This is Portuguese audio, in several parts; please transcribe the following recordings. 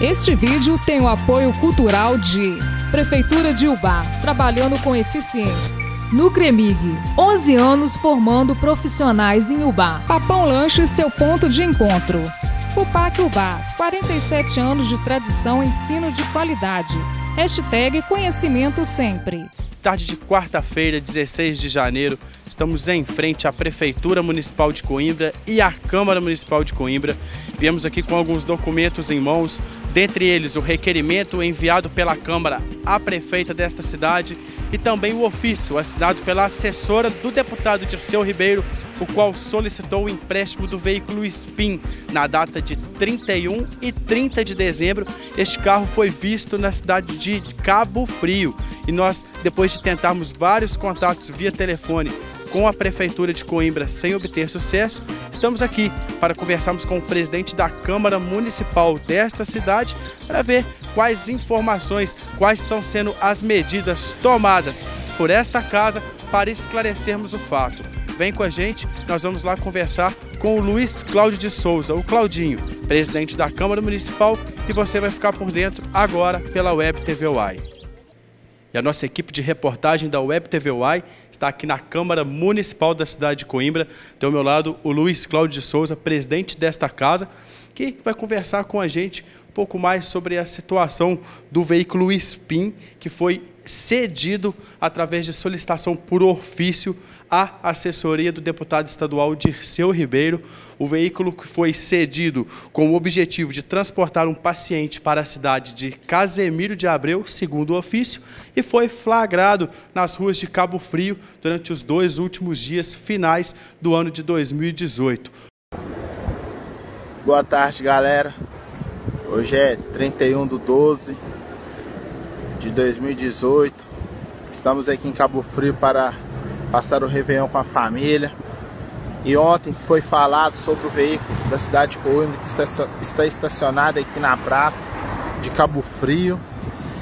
Este vídeo tem o apoio cultural de Prefeitura de Ubá, trabalhando com eficiência. Nucremig, 11 anos formando profissionais em Ubá. Papão Lanche, seu ponto de encontro. Fupac Ubá, 47 anos de tradição, ensino de qualidade. Hashtag conhecimento sempre. Tarde de quarta-feira, 16 de janeiro, estamos em frente à Prefeitura Municipal de Coimbra e à Câmara Municipal de Coimbra. Viemos aqui com alguns documentos em mãos, dentre eles o requerimento enviado pela Câmara à prefeita desta cidade e também o ofício assinado pela assessora do deputado Dirceu Ribeiro, o qual solicitou o empréstimo do veículo SPIN na data de 31 e 30 de dezembro. Este carro foi visto na cidade de Cabo Frio e nós, depois de tentarmos vários contatos via telefone com a Prefeitura de Coimbra sem obter sucesso, estamos aqui para conversarmos com o presidente da Câmara Municipal desta cidade para ver quais informações, quais estão sendo as medidas tomadas por esta casa para esclarecermos o fato. Vem com a gente, nós vamos lá conversar com o Luiz Cláudio de Souza, o Claudinho, presidente da Câmara Municipal, e você vai ficar por dentro agora pela Web TV UAI. E a nossa equipe de reportagem da Web TV UAI está aqui na Câmara Municipal da cidade de Coimbra. Tem ao meu lado o Luiz Cláudio de Souza, presidente desta casa, que vai conversar com a gente um pouco mais sobre a situação do veículo SPIN, que foi cedido através de solicitação por ofício à assessoria do deputado estadual Dirceu Ribeiro. O veículo foi cedido com o objetivo de transportar um paciente para a cidade de Casemiro de Abreu, segundo o ofício, e foi flagrado nas ruas de Cabo Frio durante os dois últimos dias finais do ano de 2018. Boa tarde, galera. Hoje é 31 de 12 de 2018. Estamos aqui em Cabo Frio para passaram o Réveillon com a família. E ontem foi falado sobre o veículo da cidade de Coimbra que está estacionado aqui na praça de Cabo Frio.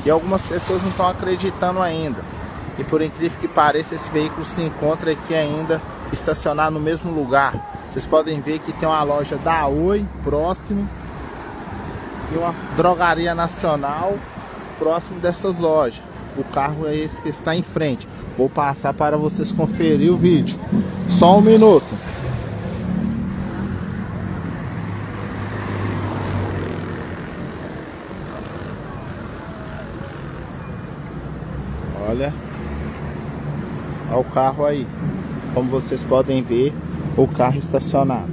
E algumas pessoas não estão acreditando ainda. E por incrível que pareça, esse veículo se encontra aqui ainda estacionado no mesmo lugar. Vocês podem ver que tem uma loja da Oi próximo e uma drogaria nacional próximo dessas lojas o carro é esse que está em frente. Vou passar para vocês conferir o vídeo. Só um minuto. Olha, olha o carro aí. Como vocês podem ver, o carro é estacionado.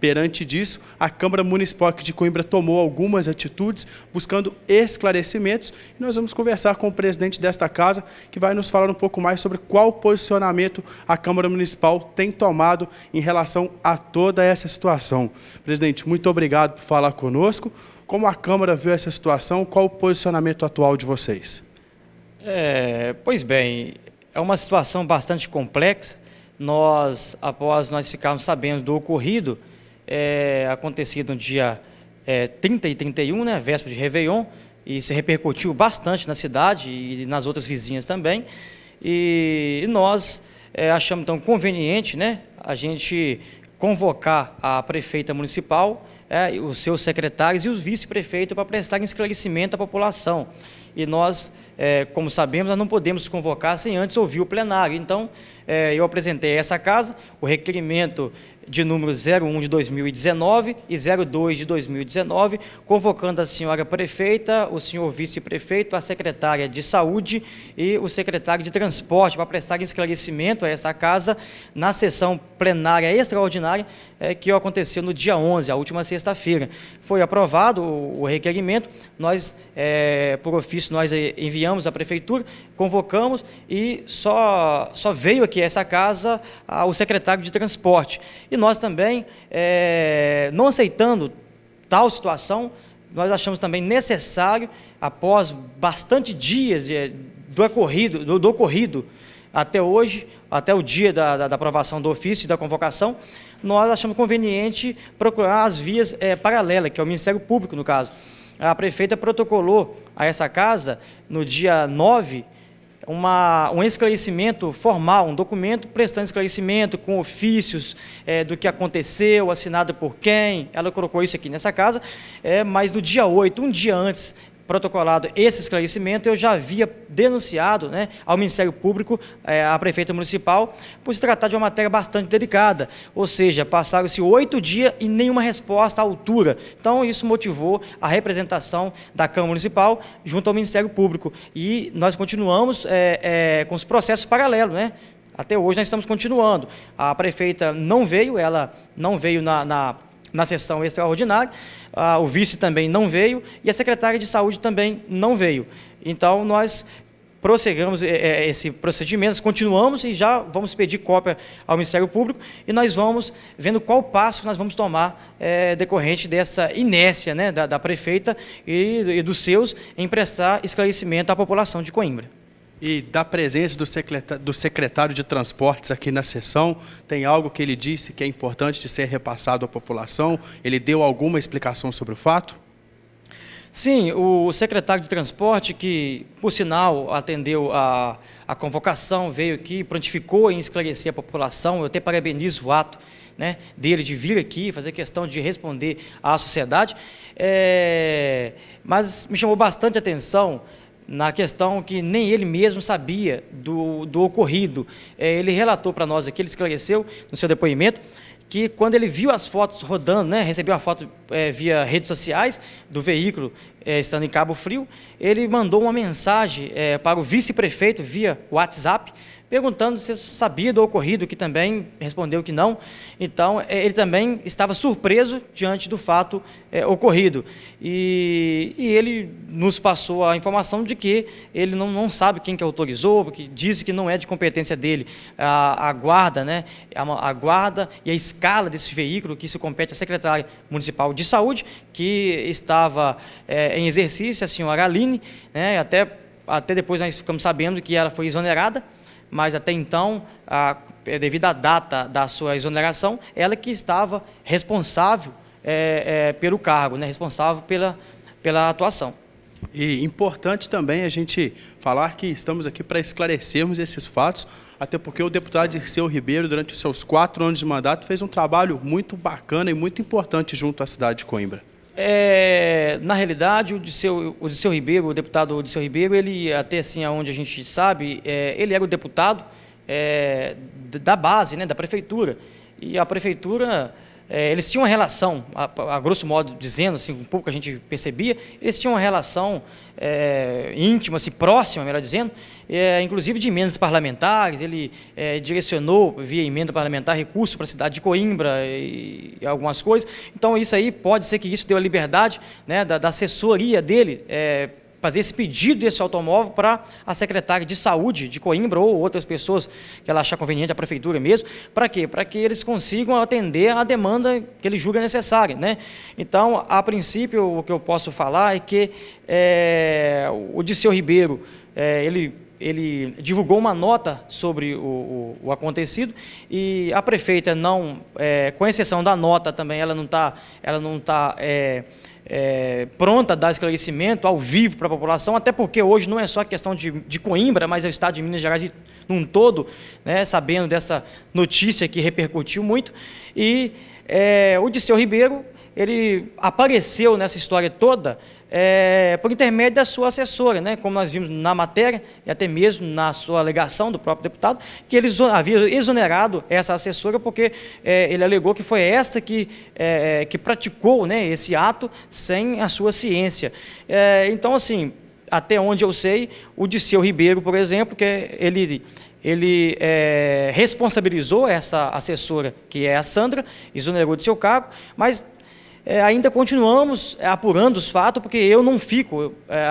Perante disso, a Câmara Municipal de Coimbra tomou algumas atitudes, buscando esclarecimentos, e nós vamos conversar com o presidente desta casa, que vai nos falar um pouco mais sobre qual posicionamento a Câmara Municipal tem tomado em relação a toda essa situação. Presidente, muito obrigado por falar conosco. Como a Câmara viu essa situação, qual o posicionamento atual de vocês? É, pois bem, é uma situação bastante complexa. Nós, após nós ficarmos sabendo do ocorrido, é, acontecido no dia é, 30 e 31, né, véspera de Réveillon, e se repercutiu bastante na cidade e nas outras vizinhas também. E, e nós é, achamos tão conveniente né, a gente convocar a prefeita municipal, é, os seus secretários e os vice-prefeitos para prestarem esclarecimento à população e nós, é, como sabemos, nós não podemos convocar sem antes ouvir o plenário. Então, é, eu apresentei essa casa, o requerimento de número 01 de 2019 e 02 de 2019, convocando a senhora prefeita, o senhor vice-prefeito, a secretária de saúde e o secretário de transporte para prestar esclarecimento a essa casa na sessão plenária extraordinária é, que aconteceu no dia 11, a última sexta-feira. Foi aprovado o, o requerimento, nós, é, por ofício, isso nós eh, enviamos à prefeitura, convocamos e só, só veio aqui a essa casa o secretário de transporte. E nós também, é, não aceitando tal situação, nós achamos também necessário, após bastante dias eh, do ocorrido, do, do ocorrido até hoje, até o dia da, da, da, aprovação do ofício e da convocação, nós achamos conveniente procurar as vias é, paralelas, que é o Ministério Público, no caso a prefeita protocolou a essa casa, no dia 9, uma, um esclarecimento formal, um documento prestando esclarecimento com ofícios é, do que aconteceu, assinado por quem. Ela colocou isso aqui nessa casa, é, mas no dia 8, um dia antes protocolado esse esclarecimento, eu já havia denunciado né, ao Ministério Público, é, à Prefeita Municipal, por se tratar de uma matéria bastante delicada. Ou seja, passaram-se oito dias e nenhuma resposta à altura. Então, isso motivou a representação da Câmara Municipal junto ao Ministério Público. E nós continuamos é, é, com os processos paralelos, né? Até hoje nós estamos continuando. A prefeita não veio, ela não veio na, na na sessão extraordinária, ah, o vice também não veio e a secretária de saúde também não veio. Então, nós prosseguimos eh, eh, esse procedimento, continuamos e já vamos pedir cópia ao Ministério Público e nós vamos vendo qual passo nós vamos tomar é, decorrente dessa inércia né, da, da prefeita e, e dos seus em prestar esclarecimento à população de Coimbra e da presença do secretário, do secretário de Transportes aqui na sessão. Tem algo que ele disse que é importante de ser repassado à população? Ele deu alguma explicação sobre o fato? Sim, o secretário de Transporte, que, por sinal, atendeu a, a convocação, veio aqui, prontificou em esclarecer a população. Eu até parabenizo o ato né, dele de vir aqui, fazer questão de responder à sociedade. É, mas me chamou bastante atenção na questão que nem ele mesmo sabia do, do ocorrido. É, ele relatou para nós aqui, ele esclareceu no seu depoimento, que quando ele viu as fotos rodando, né, recebeu a foto é, via redes sociais do veículo é, estando em Cabo Frio, ele mandou uma mensagem é, para o vice-prefeito via WhatsApp, perguntando se sabia do ocorrido, que também respondeu que não. Então, é, ele também estava surpreso diante do fato é, ocorrido. E, e, ele nos passou a informação de que ele não, não sabe quem que autorizou, porque disse que não é de competência dele a, a guarda, né, a, a, guarda e a escala desse veículo que se compete à secretária municipal de saúde, que estava é, em exercício, a senhora Aline, né, até, até depois nós ficamos sabendo que ela foi exonerada, mas até então, a, é, devido à data da sua exoneração, ela que estava responsável é, é, pelo cargo, né, responsável pela, pela atuação. E importante também a gente falar que estamos aqui para esclarecermos esses fatos, até porque o deputado Dirceu Ribeiro, durante os seus quatro anos de mandato, fez um trabalho muito bacana e muito importante junto à cidade de Coimbra. É, na realidade, o Disseu, o Disseu Ribeiro, o deputado Odisseu Ribeiro, ele, até assim, aonde a gente sabe, é, ele era o deputado é, da base, né, da prefeitura. E a prefeitura é, eles tinham uma relação, a, a, grosso modo dizendo, assim, um pouco a gente percebia, eles tinham uma relação é, íntima, assim, próxima, melhor dizendo, é, inclusive de emendas parlamentares, ele é, direcionou via emenda parlamentar recurso para a cidade de Coimbra e, e, algumas coisas, então isso aí pode ser que isso deu a liberdade né, da, da assessoria dele é, fazer esse pedido desse automóvel para a secretária de saúde de Coimbra ou outras pessoas que ela achar conveniente, a prefeitura mesmo, para quê? Para que eles consigam atender a demanda que ele julga necessária. Né? Então, a princípio, o que eu posso falar é que é, o Disseu Ribeiro, é, ele ele divulgou uma nota sobre o, o, o acontecido e a prefeita não, é, com exceção da nota também, ela não está ela não está é, é, pronta a dar esclarecimento ao vivo para a população, até porque hoje não é só a questão de, de Coimbra, mas é o estado de Minas Gerais e, num todo, né, sabendo dessa notícia que repercutiu muito. E é, o Disseu Ribeiro, ele apareceu nessa história toda é, por intermédio da sua assessora, né? como nós vimos na matéria e até mesmo na sua alegação do próprio deputado, que ele havia exonerado essa assessora porque é, ele alegou que foi esta que, é, que praticou né, esse ato sem a sua ciência. É, então, assim, até onde eu sei, o Disseu Ribeiro, por exemplo, que ele ele é, responsabilizou essa assessora, que é a Sandra, exonerou de seu cargo, mas é, ainda continuamos é, apurando os fatos, porque eu não fico, é,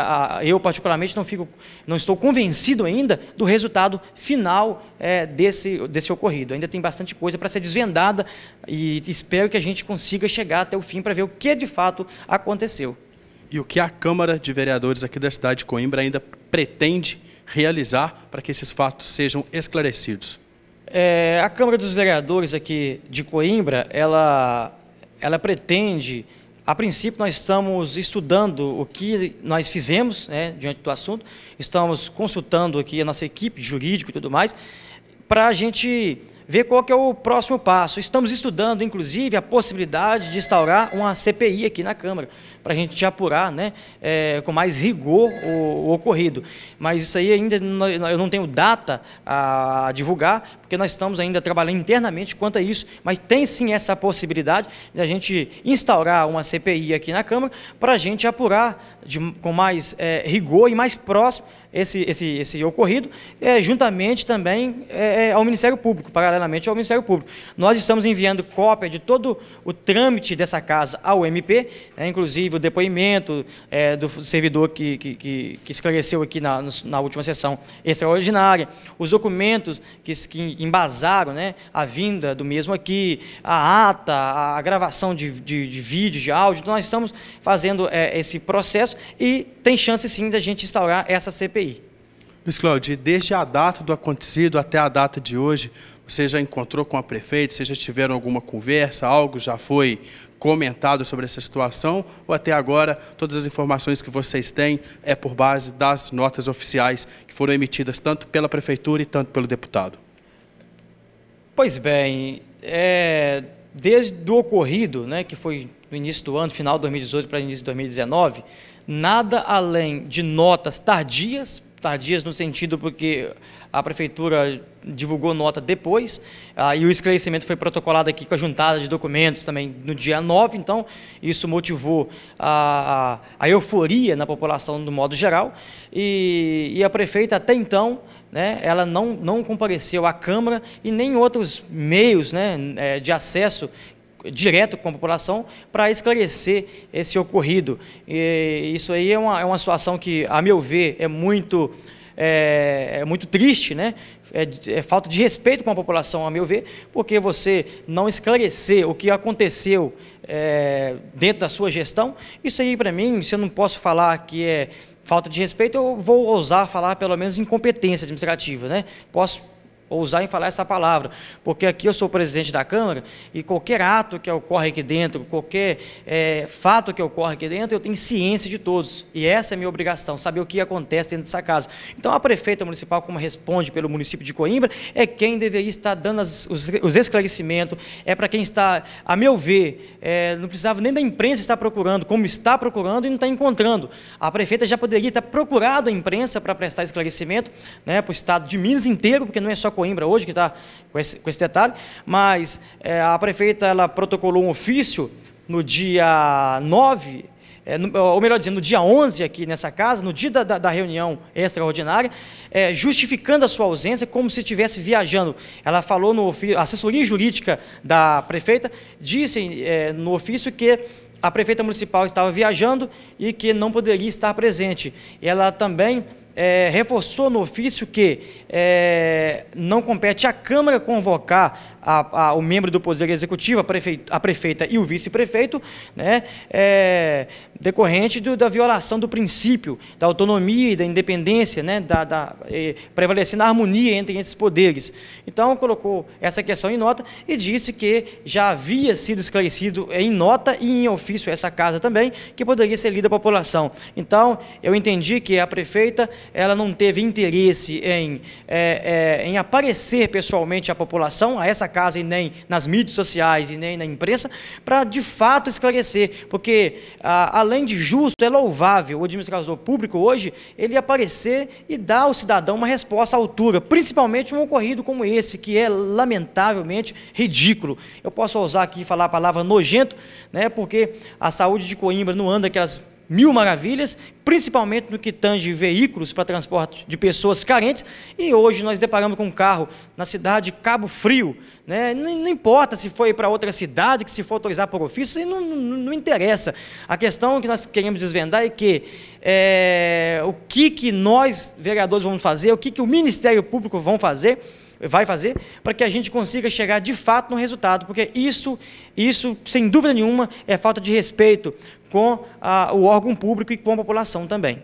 eu particularmente não fico, não estou convencido ainda do resultado final é, desse, desse ocorrido. Ainda tem bastante coisa para ser desvendada e espero que a gente consiga chegar até o fim para ver o que de fato aconteceu. E o que a Câmara de Vereadores aqui da cidade de Coimbra ainda pretende realizar para que esses fatos sejam esclarecidos? É, a Câmara dos Vereadores aqui de Coimbra, ela ela pretende, a princípio nós estamos estudando o que nós fizemos né, diante do assunto, estamos consultando aqui a nossa equipe jurídica e tudo mais, para a gente ver qual que é o próximo passo. Estamos estudando, inclusive, a possibilidade de instaurar uma CPI aqui na Câmara, para a gente apurar né, é, com mais rigor o, o, ocorrido. Mas isso aí ainda não, eu não tenho data a divulgar, porque nós estamos ainda trabalhando internamente quanto a isso, mas tem sim essa possibilidade de a gente instaurar uma CPI aqui na Câmara para a gente apurar de, com mais é, rigor e mais próximo esse, esse, esse ocorrido, é, juntamente também é, é, ao Ministério Público, paralelamente ao Ministério Público. Nós estamos enviando cópia de todo o trâmite dessa casa ao MP, né, inclusive o depoimento é, do servidor que, que, que, esclareceu aqui na, na última sessão extraordinária, os documentos que, que embasaram né, a vinda do mesmo aqui, a ata, a gravação de, de, de vídeo, de áudio. Então, nós estamos fazendo é, esse processo e tem chance sim da gente instaurar essa CPI CPI. Luiz Cláudio, desde a data do acontecido até a data de hoje, você já encontrou com a prefeita? Vocês já tiveram alguma conversa? Algo já foi comentado sobre essa situação? Ou até agora, todas as informações que vocês têm é por base das notas oficiais que foram emitidas tanto pela prefeitura e tanto pelo deputado? Pois bem, é, desde o ocorrido, né, que foi no início do ano, final de 2018 para início de 2019, nada além de notas tardias, tardias no sentido porque a prefeitura divulgou nota depois, ah, e o esclarecimento foi protocolado aqui com a juntada de documentos também no dia 9, então isso motivou a, a, euforia na população do modo geral, e, e a prefeita até então, né, ela não, não compareceu à Câmara e nem outros meios né, é, de acesso direto com a população para esclarecer esse ocorrido. E isso aí é uma, é uma situação que, a meu ver, é muito, é, é muito triste, né? É, é, falta de respeito com a população, a meu ver, porque você não esclarecer o que aconteceu é, dentro da sua gestão, isso aí para mim, se eu não posso falar que é falta de respeito, eu vou ousar falar pelo menos incompetência administrativa, né? Posso ousar em falar essa palavra, porque aqui eu sou presidente da Câmara e qualquer ato que ocorre aqui dentro, qualquer é, fato que ocorre aqui dentro, eu tenho ciência de todos. E essa é a minha obrigação, saber o que acontece dentro dessa casa. Então a prefeita municipal, como responde pelo município de Coimbra, é quem deveria estar dando as, os, os, esclarecimentos, é para quem está, a meu ver, é, não precisava nem da imprensa estar procurando, como está procurando e não está encontrando. A prefeita já poderia ter procurado a imprensa para prestar esclarecimento né, para o estado de Minas inteiro, porque não é só Coimbra hoje, que está com esse, com esse detalhe, mas é, a prefeita ela protocolou um ofício no dia 9, é, no, é, ou melhor dizendo, no dia 11 aqui nessa casa, no dia da, da, da reunião extraordinária, é, justificando a sua ausência como se estivesse viajando. Ela falou no ofício, a assessoria jurídica da prefeita disse é, no ofício que a prefeita municipal estava viajando e que não poderia estar presente. Ela também é, reforçou no ofício que é, não compete à Câmara convocar a, a, o membro do Poder Executivo, a, prefeita, a prefeita e o vice-prefeito, né, é, decorrente do, da violação do princípio da autonomia e da independência, né, da, da, é, prevalecendo a harmonia entre esses poderes. Então, colocou essa questão em nota e disse que já havia sido esclarecido em nota e em ofício essa casa também, que poderia ser lida à população. Então, eu entendi que a prefeita ela não teve interesse em, é, é em aparecer pessoalmente à população, a essa casa, casa e nem nas mídias sociais e nem na imprensa, para de fato esclarecer, porque a, ah, além de justo, é louvável o administrador público hoje ele aparecer e dar ao cidadão uma resposta à altura, principalmente um ocorrido como esse, que é lamentavelmente ridículo. Eu posso ousar aqui falar a palavra nojento, né, porque a saúde de Coimbra não anda aquelas mil maravilhas, principalmente no que tange veículos para transporte de pessoas carentes, e hoje nós deparamos com um carro na cidade de Cabo Frio, né? não, não importa se foi para outra cidade, que se for autorizar por ofício, não, não, não interessa. A questão que nós queremos desvendar é que é, o que, que nós, vereadores, vamos fazer, o que, que o Ministério Público vão fazer vai fazer, para que a gente consiga chegar de fato no resultado, porque isso, isso sem dúvida nenhuma, é falta de respeito com a, o órgão público e com a população também.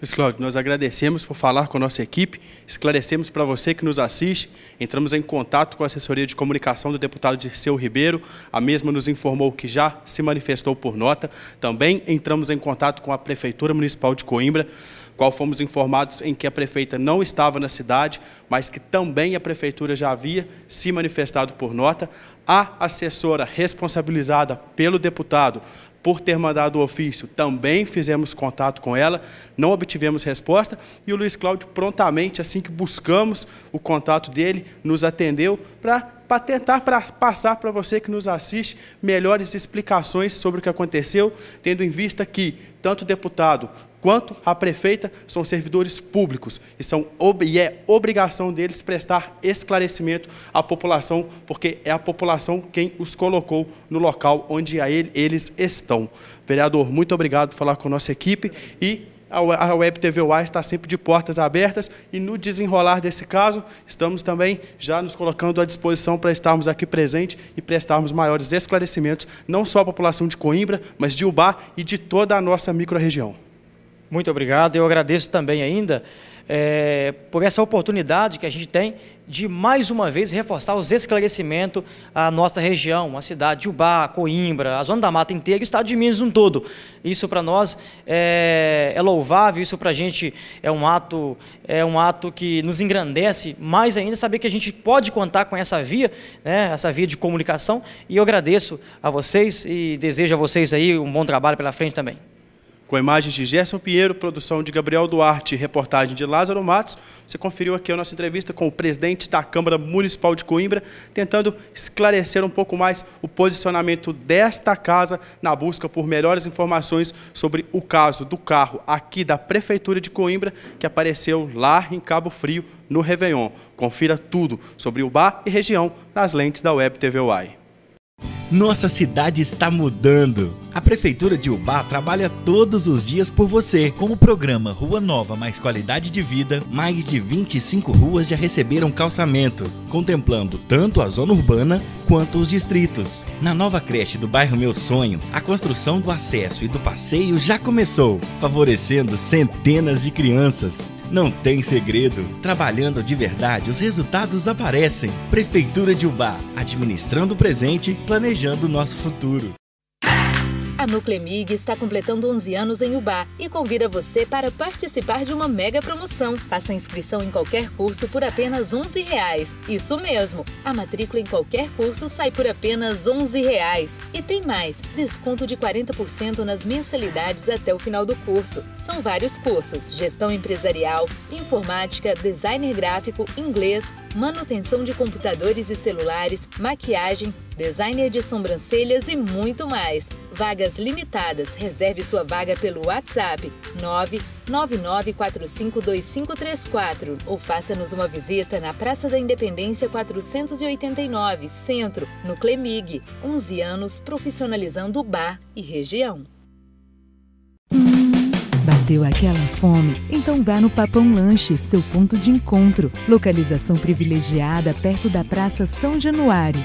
Luiz Cláudio, nós agradecemos por falar com a nossa equipe, esclarecemos para você que nos assiste, entramos em contato com a assessoria de comunicação do deputado Dirceu Ribeiro, a mesma nos informou que já se manifestou por nota, também entramos em contato com a Prefeitura Municipal de Coimbra, qual fomos informados em que a prefeita não estava na cidade, mas que também a prefeitura já havia se manifestado por nota, a assessora responsabilizada pelo deputado por ter mandado o ofício, também fizemos contato com ela, não obtivemos resposta, e o Luiz Cláudio prontamente, assim que buscamos o contato dele, nos atendeu para tentar pra passar para você que nos assiste melhores explicações sobre o que aconteceu, tendo em vista que tanto o deputado quanto a prefeita são servidores públicos e, são, e é obrigação deles prestar esclarecimento à população, porque é a população quem os colocou no local onde eles estão. Vereador, muito obrigado por falar com a nossa equipe e a Web TV UAI está sempre de portas abertas e no desenrolar desse caso, estamos também já nos colocando à disposição para estarmos aqui presentes e prestarmos maiores esclarecimentos, não só à população de Coimbra, mas de Ubá e de toda a nossa microrregião. Muito obrigado. Eu agradeço também ainda é, por essa oportunidade que a gente tem de mais uma vez reforçar os esclarecimentos à nossa região, à cidade de Ubá, Coimbra, a Zona da Mata inteira e o Estado de Minas um todo. Isso para nós é, é, louvável, isso para a gente é um, ato, é um ato que nos engrandece mais ainda, saber que a gente pode contar com essa via, né, essa via de comunicação. E eu agradeço a vocês e desejo a vocês aí um bom trabalho pela frente também com imagens de Gerson Pinheiro, produção de Gabriel Duarte, reportagem de Lázaro Matos. Você conferiu aqui a nossa entrevista com o presidente da Câmara Municipal de Coimbra, tentando esclarecer um pouco mais o posicionamento desta casa na busca por melhores informações sobre o caso do carro aqui da Prefeitura de Coimbra, que apareceu lá em Cabo Frio, no Réveillon. Confira tudo sobre o bar e região nas lentes da Web TV UAI. Nossa cidade está mudando a Prefeitura de Ubá trabalha todos os dias por você. Com o programa Rua Nova Mais Qualidade de Vida, mais de 25 ruas já receberam calçamento, contemplando tanto a zona urbana quanto os distritos. Na nova creche do bairro Meu Sonho, a construção do acesso e do passeio já começou, favorecendo centenas de crianças. Não tem segredo. Trabalhando de verdade, os resultados aparecem. Prefeitura de Ubá, administrando o presente, planejando o nosso futuro. A Nuclemig está completando 11 anos em Ubá e convida você para participar de uma mega promoção. Faça inscrição em qualquer curso por apenas R$ 11. Reais. Isso mesmo, a matrícula em qualquer curso sai por apenas R$ 11. Reais. E tem mais, desconto de 40% nas mensalidades até o final do curso. São vários cursos, gestão empresarial, informática, designer gráfico, inglês, manutenção de computadores e celulares, maquiagem, designer de sobrancelhas e muito mais. Vagas limitadas. Reserve sua vaga pelo WhatsApp 999452534 ou faça-nos uma visita na Praça da Independência 489, Centro, no Clemig. 11 anos profissionalizando o bar e região. Bateu aquela fome? Então vá no Papão Lanches, seu ponto de encontro. Localização privilegiada perto da Praça São Januário.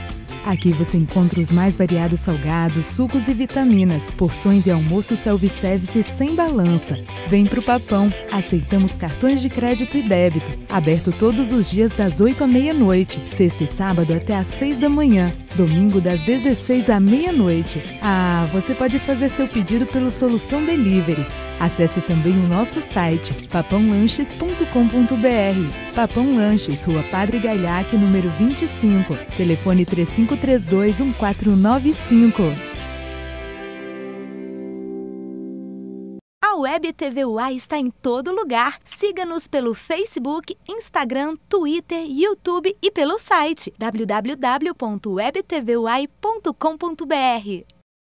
Aqui você encontra os mais variados salgados, sucos e vitaminas, porções e almoço self-service sem balança. Vem pro Papão. Aceitamos cartões de crédito e débito. Aberto todos os dias das 8 à meia-noite, sexta e sábado até às 6 da manhã, domingo das 16 à meia-noite. Ah, você pode fazer seu pedido pelo Solução Delivery. Acesse também o nosso site papãolanches.com.br. Papão Lanches, Rua Padre Gaiac, número 25. Telefone 3532 1495. Web TV UA está em todo lugar. Siga-nos pelo Facebook, Instagram, Twitter, YouTube e pelo site www.webtvuai.com.br.